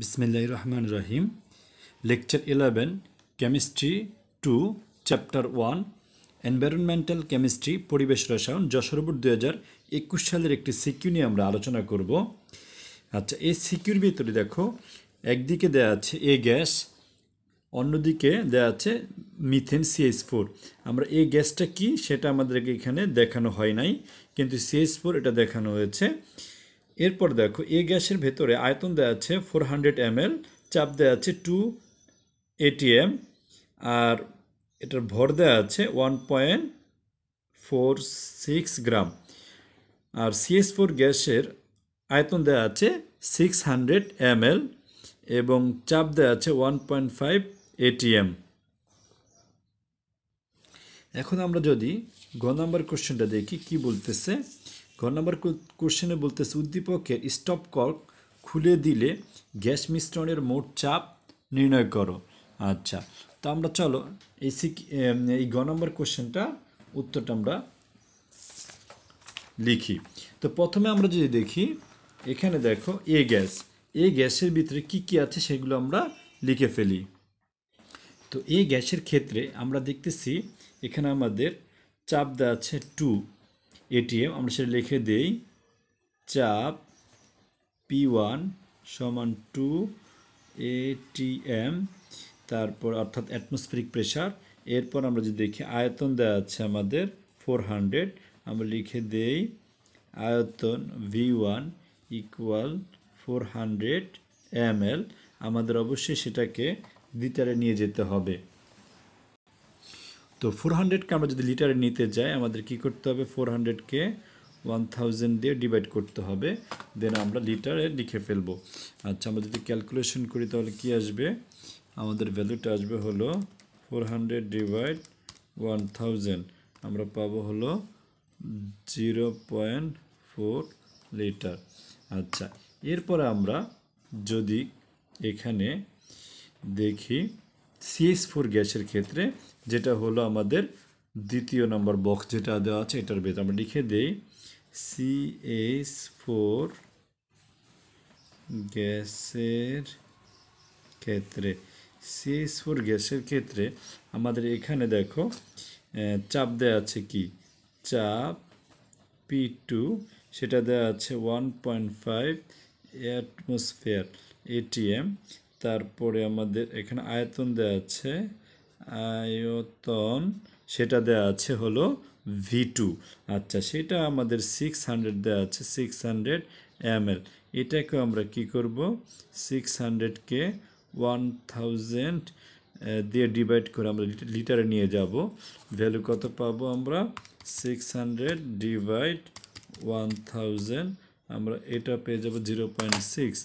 বিসমিল্লাহ রহমান রহিম lecture eleven chemistry two chapter one environmental chemistry পরিবেশ রসায়ন যশোরপুর দু হাজার একুশ সালের একটি সিকিউ নিয়ে আমরা আলোচনা করব আচ্ছা এই সিকিউর ভিতরে দেখো একদিকে দেওয়া আছে এ গ্যাস অন্যদিকে দেওয়া আছে মিথেন সিএস ফোর আমরা এই গ্যাসটা কি সেটা আমাদেরকে এখানে দেখানো হয় নাই কিন্তু সিএস ফোর এটা দেখানো হয়েছে এরপর দেখো এ গ্যাসের ভেতরে আয়তন দেওয়া আছে ফোর হান্ড্রেড এল চাপ দেওয়া আছে টু এটিএম আর এটার ভর দেওয়া আছে one point four six gram আর সিএস ফোর গ্যাসের আয়তন দেওয়া আছে সিক্স হান্ড্রেড এল এবং চাপ দেওয়া আছে ওয়ান পয়েন্ট ফাইভ এটিএম এখন আমরা যদি গ নাম্বার কোশ্চেনটা দেখি কি বলতেছে ঘর নম্বর কোশ্চেনে বলতেছে উদ্দীপকের স্টপ কক খুলে দিলে গ্যাস মিশ্রণের মোট চাপ নির্ণয় করো আচ্ছা তো আমরা চলো এই সিক এই গ নম্বর কোশ্চেনটা উত্তরটা আমরা লিখি তো প্রথমে আমরা যদি দেখি এখানে দেখো এ গ্যাস এ গ্যাসের ভিতরে কি কি আছে সেগুলো আমরা লিখে ফেলি তো এ গ্যাসের ক্ষেত্রে আমরা দেখতেছি এখানে আমাদের চাপ দেওয়া আছে টু এটিএম আমরা সেটা লিখে দেই চাপ পি ওয়ান সমান টু এটিএম তারপর অর্থাৎ অ্যাটমসফেরিক প্রেশার এরপর আমরা যদি দেখি আয়তন দেওয়া আছে আমাদের ফোর হান্ড্রেড আমরা লিখে দেই আয়তন V one equal four hundred M আমাদের অবশ্যই সেটাকে লিটারে নিয়ে যেতে হবে তো ফোর হান্ড্রেডকে আমরা যদি লিটারে নিতে যাই আমাদের কি করতে হবে ফোর হান্ড্রেডকে ওয়ান থাউজেন্ড দিয়ে ডিভাইড করতে হবে দেন আমরা লিটারে লিখে ফেলবো আচ্ছা আমরা যদি ক্যালকুলেশন করি তাহলে কি আসবে আমাদের ভ্যালুটা আসবে হলো four hundred divide one thousand আমরা পাবো হলো জিরো পয়েন্ট ফোর লিটার আচ্ছা এরপরে আমরা যদি এখানে দেখি সিএস ফোর গ্যাসের ক্ষেত্রে যেটা হলো আমাদের দ্বিতীয় নম্বর বক্স যেটা দেওয়া আছে এটার ভেতরে আমরা লিখে দিই সিএস ফোর গ্যাসের ক্ষেত্রে সিএস ফোর গ্যাসের ক্ষেত্রে আমাদের এখানে দেখো চাপ দেওয়া আছে কি চাপ পি টু সেটা দেওয়া আছে one point five atmosphere ATM তারপরে আমাদের এখানে আয়তন দেয়া আছে আয়তন সেটা দেয়া আছে হলো ভি টু আচ্ছা সেটা আমাদের সিক্স হান্ড্রেড দেওয়া আছে সিক্স হান্ড্রেড এম এল এটাকে আমরা কি করব সিক্স হান্ড্রেডকে ওয়ান থাউজেন্ড দিয়ে ডিভাইড করে আমরা লিটারে নিয়ে যাব ভ্যালু কত পাবো আমরা সিক্স হান্ড্রেড ডিভাইড ওয়ান আমরা এটা পেয়ে যাব জিরো পয়েন্ট সিক্স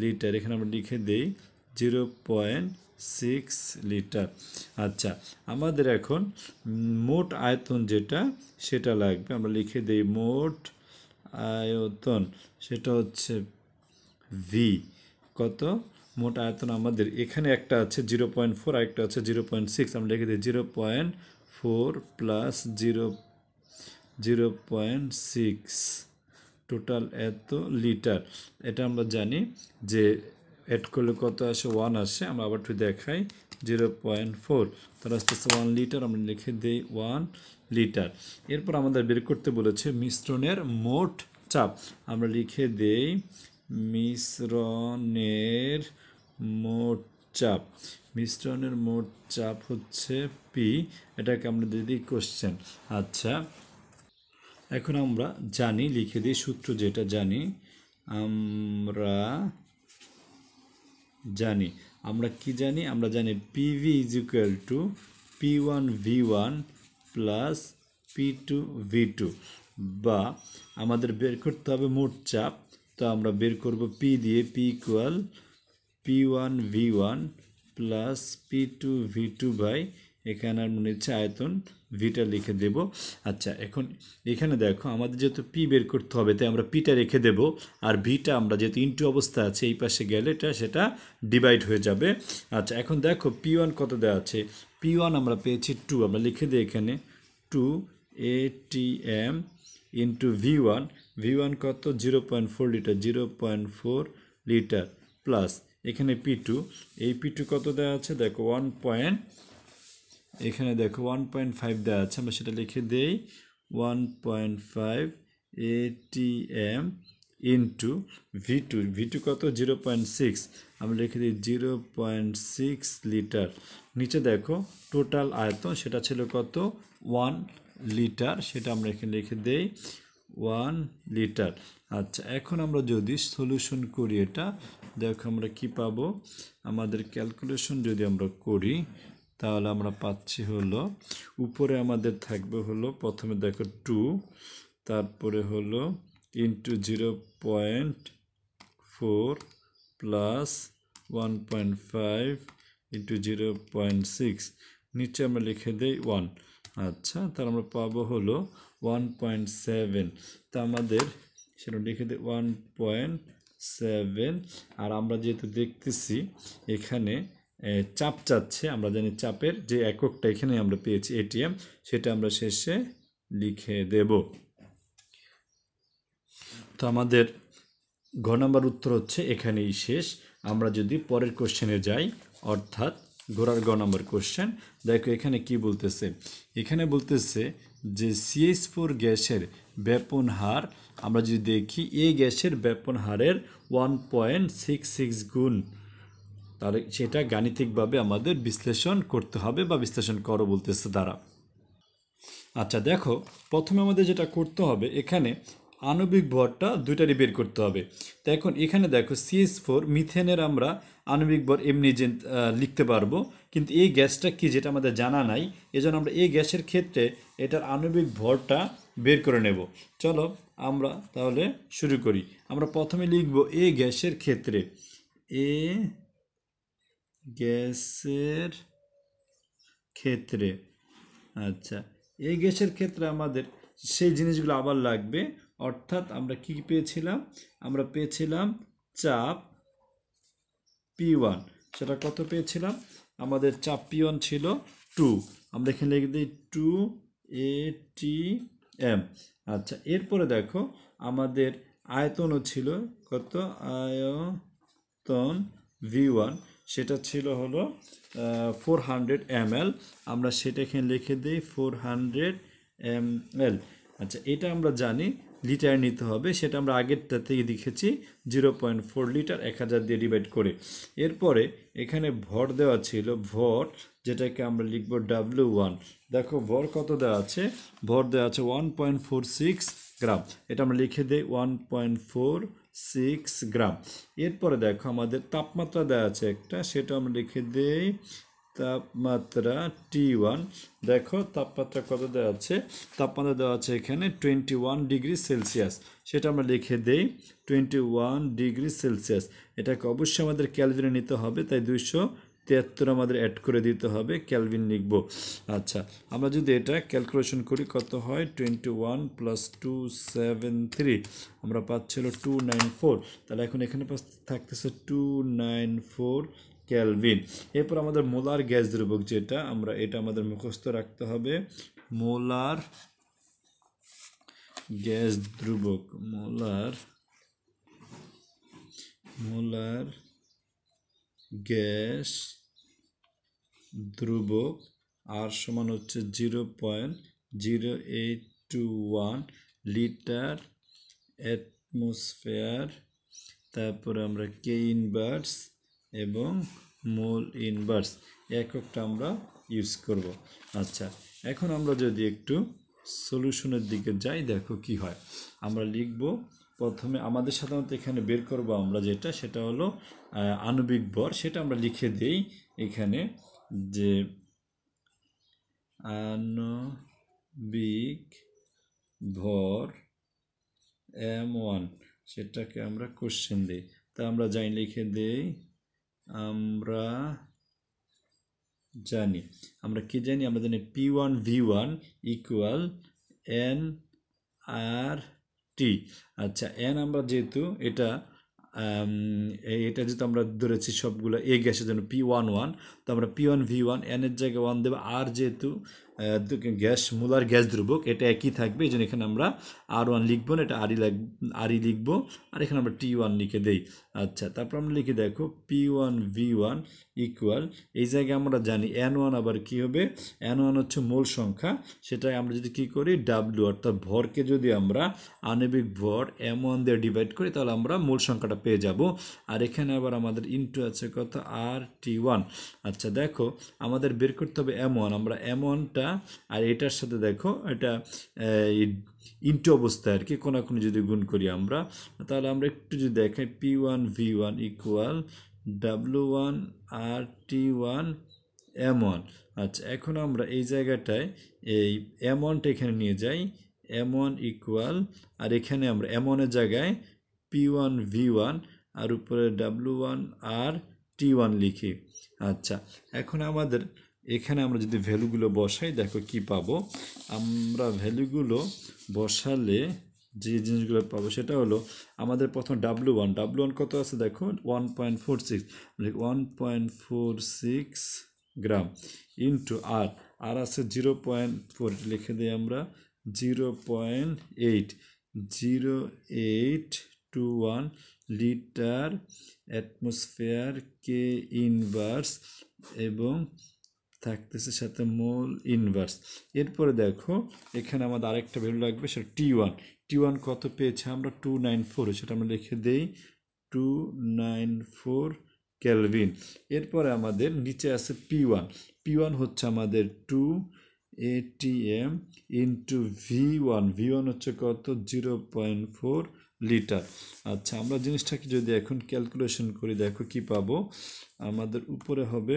লিটার এখানে আমরা লিখে দিই জিরো পয়েন্ট সিক্স লিটার আচ্ছা আমাদের এখন মোট আয়তন যেটা সেটা লাগবে আমরা লিখে দিই মোট আয়তন সেটা হচ্ছে ভি কত মোট আয়তন আমাদের এখানে একটা আছে জিরো পয়েন্ট ফোর আরেকটা আছে জিরো পয়েন্ট সিক্স আমরা লিখে দিই zero point four plus zero zero point six total এত লিটার এটা আমরা জানি যে অ্যাড করলে কত আসে ওয়ান আসে আমরা আবার একটু দেখাই জিরো পয়েন্ট ফোর তারা আসতে আসতে ওয়ান লিটার আমরা লিখে দিই ওয়ান লিটার এরপর আমাদের বের করতে বলেছে মিশ্রণের মোট চাপ আমরা লিখে দেই মিশ্রণের মোট চাপ মিশ্রণের মোট চাপ হচ্ছে পি এটাকে আমরা দিয়ে দিই কোশ্চেন আচ্ছা এখন আমরা জানি লিখে দিই সূত্র যেটা জানি আমরা জানি আমরা কি জানি আমরা জানি PV is equal to P one V one plus P two V two বা আমাদের বের করতে হবে মোট চাপ তো আমরা বের করব পি দিয়ে P equal P one V one plus P two V two by এখানে মনে হচ্ছে আয়তন ভিটা লিখে দেব আচ্ছা এখন এখানে দেখো আমাদের যেহেতু পি বের করতে হবে তাই আমরা পিটা রেখে দেব আর ভিটা আমরা যেহেতু ইন্টু অবস্থা আছে এই পাশে গেলে এটা সেটা ডিভাইড হয়ে যাবে আচ্ছা এখন দেখো পি ওয়ান কত দেওয়া আছে পি ওয়ান আমরা পেয়েছি টু আমরা লিখে দিই এখানে two A T M into V one V one কত zero point four litre zero point four litre plus এখানে পি টু এই পি টু কত দেওয়া আছে দেখো ওয়ান পয়েন্ট এখানে দেখো ওয়ান পয়েন্ট ফাইভ দেওয়া আছে আমরা সেটা লিখে দিই one point five ATM into V two V two কত জিরো পয়েন্ট সিক্স আমরা লিখে দিই জিরো পয়েন্ট সিক্স লিটার নিচে দেখো টোটাল আয়তন সেটা ছিল কত ওয়ান লিটার সেটা আমরা এখানে লিখে দিই ওয়ান লিটার আচ্ছা এখন আমরা যদি সলিউশন করি এটা দেখো আমরা কি পাবো আমাদের ক্যালকুলেশন যদি আমরা করি তাহলে আমরা পাচ্ছি হলো উপরে আমাদের থাকবে হলো প্রথমে দেখো টু তারপরে হলো into zero point four plus one point five into zero point six নিচে আমরা লিখে দিই ওয়ান আচ্ছা তাহলে আমরা পাবো হলো ওয়ান পয়েন্ট সেভেন তা আমাদের সেটা লিখে দিই ওয়ান পয়েন্ট সেভেন আর আমরা যেহেতু দেখতেছি এখানে চাপ চাচ্ছে আমরা জানি চাপের যে এককটা এখানে আমরা পেয়েছি এটিএম সেটা আমরা শেষে লিখে দেব তো আমাদের ঘ নম্বর উত্তর হচ্ছে এখানেই শেষ আমরা যদি পরের কোশ্চেনে যাই অর্থাৎ ঘোরার গ নম্বর কোশ্চেন দেখো এখানে কি বলতেছে এখানে বলতেছে যে সিএস ফোর গ্যাসের ব্যাপন হার আমরা যদি দেখি এ গ্যাসের ব্যাপন হারের ওয়ান পয়েন্ট সিক্স সিক্স গুণ তাহলে সেটা গাণিতিকভাবে আমাদের বিশ্লেষণ করতে হবে বা বিশ্লেষণ করো বলতেছে তারা আচ্ছা দেখো প্রথমে আমাদের যেটা করতে হবে এখানে আণবিক ভরটা দুইটারই বের করতে হবে তো এখন এখানে দেখো সিএস ফোর মিথেনের আমরা আণবিক ভর এমনি যে লিখতে পারবো কিন্তু এই গ্যাসটা কি যেটা আমাদের জানা নাই এজন্য আমরা এই গ্যাসের ক্ষেত্রে এটার আণবিক ভরটা বের করে নেব চলো আমরা তাহলে শুরু করি আমরা প্রথমে লিখব এ গ্যাসের ক্ষেত্রে এ গ্যাসের ক্ষেত্রে আচ্ছা এই গ্যাসের ক্ষেত্রে আমাদের সেই জিনিসগুলো আবার লাগবে অর্থাৎ আমরা কি পেয়েছিলাম আমরা পেয়েছিলাম চাপ পি ওয়ান সেটা কত পেয়েছিলাম আমাদের চাপ পি ওয়ান ছিল টু আমরা এখানে লিখে দিই টু এ টি এম আচ্ছা এরপরে দেখো আমাদের আয়তনও ছিল কত আয়তন ভি ওয়ান সেটা ছিল হলো ফোর হান্ড্রেড এম আমরা সেটা এখানে লিখে দিই ফোর হান্ড্রেড এম এল আচ্ছা এটা আমরা জানি লিটার নিতে হবে সেটা আমরা আগেরটাতেই দেখেছি জিরো পয়েন্ট ফোর লিটার এক হাজার দিয়ে ডিভাইড করে এরপরে এখানে ভর দেওয়া ছিল ভর যেটাকে আমরা লিখব ডাব্লিউ ওয়ান দেখো ভর কত দেওয়া আছে ভর দেওয়া আছে one point four six gram এটা আমরা লিখে দিই one point four six gram এরপরে দেখো আমাদের তাপমাত্রা দেওয়া আছে একটা সেটা আমরা লিখে দিই তাপমাত্রা টি ওয়ান দেখো তাপমাত্রা কত দেওয়া আছে তাপমাত্রা দেওয়া আছে এখানে টোয়েন্টি ওয়ান ডিগ্রি সেলসিয়াস সেটা আমরা লিখে দেই টোয়েন্টি ওয়ান ডিগ্রি সেলসিয়াস এটাকে অবশ্যই আমাদের ক্যালভিনে নিতে হবে তাই দুইশো তিয়াত্তর আমাদের অ্যাড করে দিতে হবে ক্যালভিন লিখব আচ্ছা আমরা যদি এটা ক্যালকুলেশন করি কত হয় twenty one plus two seven three আমরা পাচ্ছিল টু নাইন ফোর তাহলে এখন এখানে থাকতেছে টু নাইন ফোর ক্যালভিন এরপর আমাদের মোলার গ্যাস দ্রবক যেটা আমরা এটা আমাদের মুখস্থ রাখতে হবে মোলার গ্যাস দ্রুবক মোলার মোলার গ্যাস ধ্রুবক আর সমান হচ্ছে zero point zero eight two one litre atmosphere তারপর আমরা কে ইনভার্স এবং মোল ইনভার্স এককটা আমরা ইউজ করব আচ্ছা এখন আমরা যদি একটু সলিউশনের দিকে যাই দেখো কি হয় আমরা লিখব প্রথমে আমাদের সাধারণত এখানে বের করব আমরা যেটা সেটা হলো আণবিক বর সেটা আমরা লিখে দেই এখানে যে আণবিক ভর এম ওয়ান সেটাকে আমরা কোশ্চেন দিই তা আমরা জানি লিখে দেই আমরা জানি আমরা কি জানি আমরা জানি P one V one equal N R T আচ্ছা এন আমরা যেহেতু এটা এটা যেহেতু আমরা ধরেছি সবগুলো এ গ্যাসের জন্য পি ওয়ান ওয়ান তো আমরা পি ওয়ান ভি ওয়ান এনের জায়গায় ওয়ান দেবো আর যেহেতু গ্যাস মুলার গ্যাস দ্রুবক এটা একই থাকবে এই জন্য এখানে আমরা আর ওয়ান লিখবো না এটা আরই লাগ আরই লিখবো আর এখানে আমরা টি ওয়ান লিখে দেই আচ্ছা তারপর আমরা লিখে দেখো P one V one equal এই জায়গায় আমরা জানি এন ওয়ান আবার কি হবে এন ওয়ান হচ্ছে মূল সংখ্যা সেটা আমরা যদি কী করি ডাব্লু অর্থাৎ ভরকে যদি আমরা আনবিক ভর এম ওয়ান দিয়ে ডিভাইড করি তাহলে আমরা মূল সংখ্যাটা পেয়ে যাব আর এখানে আবার আমাদের ইনটু আছে কত আর টি ওয়ান আচ্ছা দেখো আমাদের বের করতে হবে এম ওয়ান আমরা এম ওয়ানটা এটা আর এটার সাথে দেখো এটা ইন্টু অবস্থায় আর কি কোনো কোনো যদি গুণ করি আমরা তাহলে আমরা একটু যদি দেখাই P one V one equal W one R T one M one আচ্ছা এখন আমরা এই জায়গাটায় এই এম ওয়ানটা এখানে নিয়ে যাই এম ওয়ান ইকুয়াল আর এখানে আমরা এম ওয়ানের জায়গায় পি ওয়ান ভি ওয়ান আর উপরে W one R T one লিখি আচ্ছা এখন আমাদের এখানে আমরা যদি ভ্যালুগুলো বসাই দেখো কি পাবো আমরা ভ্যালুগুলো বসালে যে জিনিসগুলো পাবো সেটা হলো আমাদের প্রথম ডাব্লু ওয়ান ডাব্লু ওয়ান কত আছে দেখো one point four six one point four six gram into আর আর আছে জিরো পয়েন্ট ফোর লিখে দিই আমরা zero point eight zero eight two one litre atmosphere কে ইনভার্স এবং থাকতেছে সাথে মোল ইনভার্স এরপরে দেখো এখানে আমাদের আরেকটা ভ্যালু লাগবে সেটা টি ওয়ান টি ওয়ান কত পেয়েছে আমরা টু নাইন ফোর সেটা আমরা লিখে দেই টু নাইন ফোর ক্যালভিন এরপরে আমাদের নিচে আছে পি ওয়ান পি ওয়ান হচ্ছে আমাদের two ATM into V one V one হচ্ছে কত জিরো পয়েন্ট ফোর লিটার আচ্ছা আমরা জিনিসটাকে যদি এখন ক্যালকুলেশন করি দেখো কি পাবো আমাদের উপরে হবে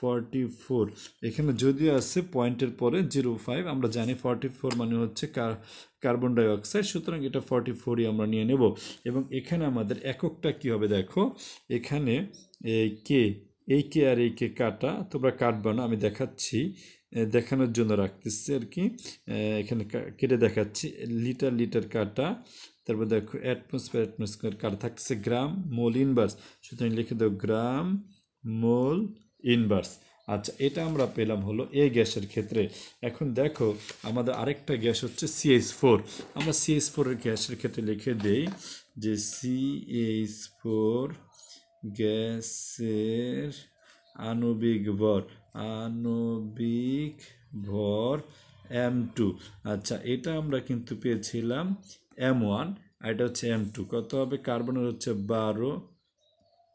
ফর্টি ফোর এখানে যদিও আছে পয়েন্টের পরে জিরো ফাইভ আমরা জানি ফর্টি ফোর মানে হচ্ছে কার্বন ডাইঅক্সাইড সুতরাং এটা ফর্টি ফোরই আমরা নিয়ে নেব এবং এখানে আমাদের এককটা কি হবে দেখো এখানে এই কে এই কে আর এই কে কাটা তোমরা কাটবা না আমি দেখাচ্ছি দেখানোর জন্য রাখতেছি আর কি এখানে কেটে দেখাচ্ছি লিটার লিটার কাটা তারপর দেখো অ্যাটমসফিয়ার অ্যাটমসফিয়ার কাটা থাকছে গ্রাম মোল ইনভার্স সুতরাং লিখে দেবো গ্রাম মোল ইনভার্স আচ্ছা এটা আমরা পেলাম হলো এ গ্যাসের ক্ষেত্রে এখন দেখো আমাদের আরেকটা গ্যাস হচ্ছে সিএস ফোর আমরা সিএস ফোরের গ্যাসের ক্ষেত্রে লিখে দেই যে সিএস ফোর গ্যাসের আণবিক ভর আণবিক ভর এম টু আচ্ছা এটা আমরা কিন্তু পেয়েছিলাম এম ওয়ান এটা হচ্ছে এম টু কত হবে কার্বনের হচ্ছে বারো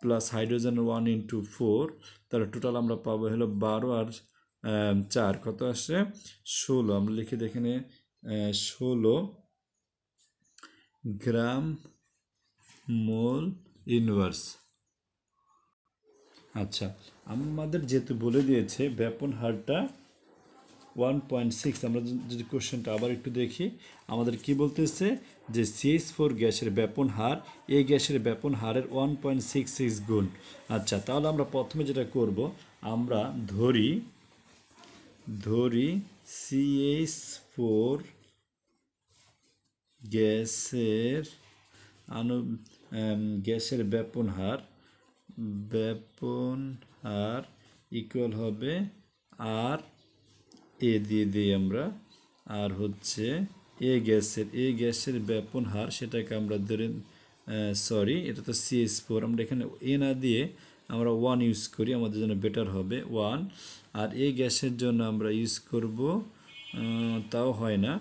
plus hydrogen one into four তাহলে টোটাল আমরা পাবো হলো বারো আর চার কত আসছে ষোলো আমরা লিখে এখানে ষোলো গ্রাম মোল ইনভার্স আচ্ছা আমাদের যেহেতু বলে দিয়েছে ব্যাপন হারটা ওয়ান পয়েন্ট সিক্স আমরা যদি কোশ্চেনটা আবার একটু দেখি আমাদের কি বলতেছে যে সিএস ফোর গ্যাসের ব্যাপন হার এ গ্যাসের ব্যাপন হারের ওয়ান পয়েন্ট সিক্স সিক্স গুণ আচ্ছা তাহলে আমরা প্রথমে যেটা করব আমরা ধরি ধরি সিএস ফোর গ্যাসের আনু গ্যাসের ব্যাপন হার ব্যাপন হার ইকুয়াল হবে আর এ দিয়ে দিই আমরা আর হচ্ছে এ গ্যাসের এ গ্যাসের ব্যাপন হার সেটাকে আমরা ধরে সরি এটা তো সিএস ফোর আমরা এখানে এ না দিয়ে আমরা ওয়ান ইউজ করি আমাদের জন্য বেটার হবে ওয়ান আর এ গ্যাসের জন্য আমরা ইউজ করব তাও হয় না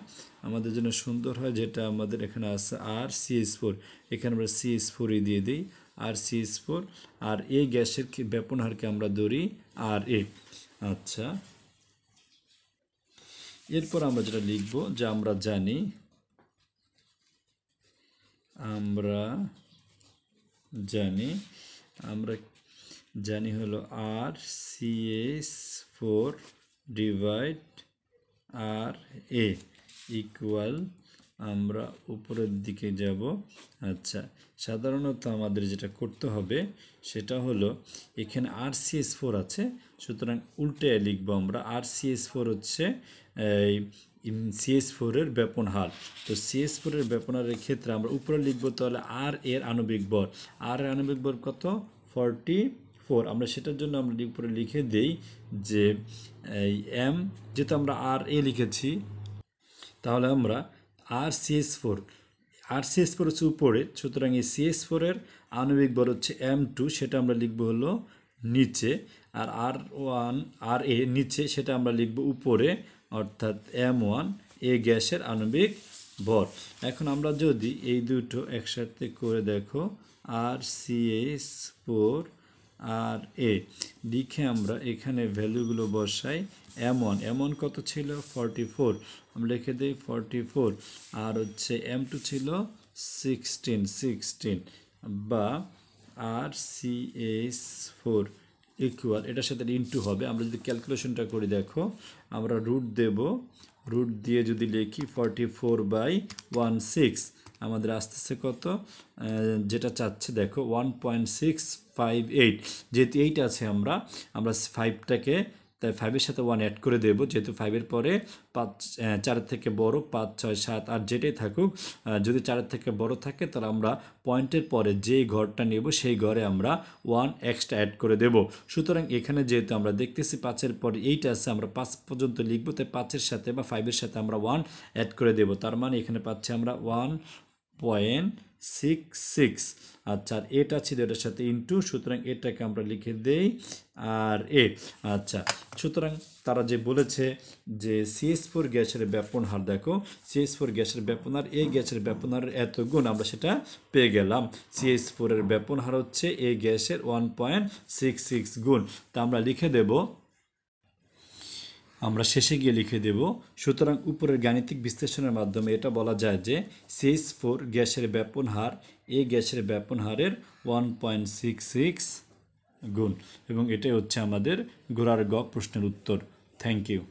আমাদের জন্য সুন্দর হয় যেটা আমাদের এখানে আছে আর সিএস ফোর এখানে আমরা সিএস ফোরই দিয়ে দিই আর সিএস ফোর আর এ গ্যাসের ব্যাপন হারকে আমরা ধরি আর এ আচ্ছা এরপর আমরা যেটা লিখব যে আমরা জানি আমরা জানি আমরা জানি হলো R C S four divide R A equal আমরা উপরের দিকে যাব আচ্ছা সাধারণত আমাদের যেটা করতে হবে সেটা হলো এখানে আর সি এস ফোর আছে সুতরাং উল্টে লিখবো আমরা আর সি এস ফোর হচ্ছে সিএস ফোরের ব্যাপন হার তো সিএস ফোরের ব্যাপন হারের ক্ষেত্রে আমরা উপরে লিখবো তাহলে আর এর আণবিক ভর আর এর আণবিক ভর কত ফর্টি ফোর আমরা সেটার জন্য আমরা উপরে লিখে দেই যে এম যেহেতু আমরা আর এ লিখেছি তাহলে আমরা R CS four R CS four হচ্ছে উপরে সুতরাং এই সিএস ফোরের আণবিক বল হচ্ছে এম টু সেটা আমরা লিখবো হলো নিচে আর আর ওয়ান আর এ নিচে সেটা আমরা লিখব উপরে অর্থাৎ এম ওয়ান এ গ্যাসের আণবিক ভর এখন আমরা যদি এই দুটো একসাথে করে দেখো R C S four R A লিখে আমরা এখানে ভ্যালুগুলো বসাই এমন এমন কত ছিল ফর্টি ফোর আমরা লিখে দিই ফর্টি ফোর আর হচ্ছে এম টু ছিল সিক্সটিন সিক্সটিন বা R C S four equal এটার সাথে ইনটু হবে আমরা যদি ক্যালকুলেশনটা করি দেখো আমরা রুট দেব রুট দিয়ে যদি লিখি forty four by one six আমাদের আস্তে আস্তে কত যেটা চাচ্ছে দেখো one point six five eight যেহেতু এইট আছে আমরা আমরা ফাইভটাকে তাই ফাইভের সাথে ওয়ান অ্যাড করে দেব যেহেতু ফাইভের পরে পাঁচ চারের থেকে বড় পাঁচ ছয় সাত আর যেটাই থাকুক যদি চারের থেকে বড় থাকে তাহলে আমরা পয়েন্টের পরে যেই ঘরটা নেব সেই ঘরে আমরা ওয়ান এক্সট্রা অ্যাড করে দেব সুতরাং এখানে যেহেতু আমরা দেখতেছি পাঁচের পরে এইটা আছে আমরা পাঁচ পর্যন্ত লিখব তাই পাঁচের সাথে বা ফাইভের সাথে আমরা ওয়ান অ্যাড করে দেব তার মানে এখানে পাচ্ছি আমরা ওয়ান পয়েন্ট সিক্স সিক্স আচ্ছা আর এটা আছে এটার সাথে ইনটু সুতরাং এটাকে আমরা লিখে দেই আর এ আচ্ছা সুতরাং তারা যে বলেছে যে সিএস ফোর গ্যাসের ব্যাপন হার দেখো সিএস ফোর গ্যাসের ব্যাপন হার এ গ্যাসের ব্যাপন হার এত গুণ আমরা সেটা পেয়ে গেলাম সিএস ফোরের ব্যাপন হার হচ্ছে এ গ্যাসের ওয়ান পয়েন্ট সিক্স সিক্স গুণ তা আমরা লিখে দেবো আমরা শেষে গিয়ে লিখে দেব সুতরাং উপরের গাণিতিক বিশ্লেষণের মাধ্যমে এটা বলা যায় যে সিএস ফোর গ্যাসের ব্যাপন হার এ গ্যাসের ব্যাপন হারের ওয়ান পয়েন্ট সিক্স সিক্স গুণ এবং এটাই হচ্ছে আমাদের গোড়ার গ প্রশ্নের উত্তর থ্যাংক ইউ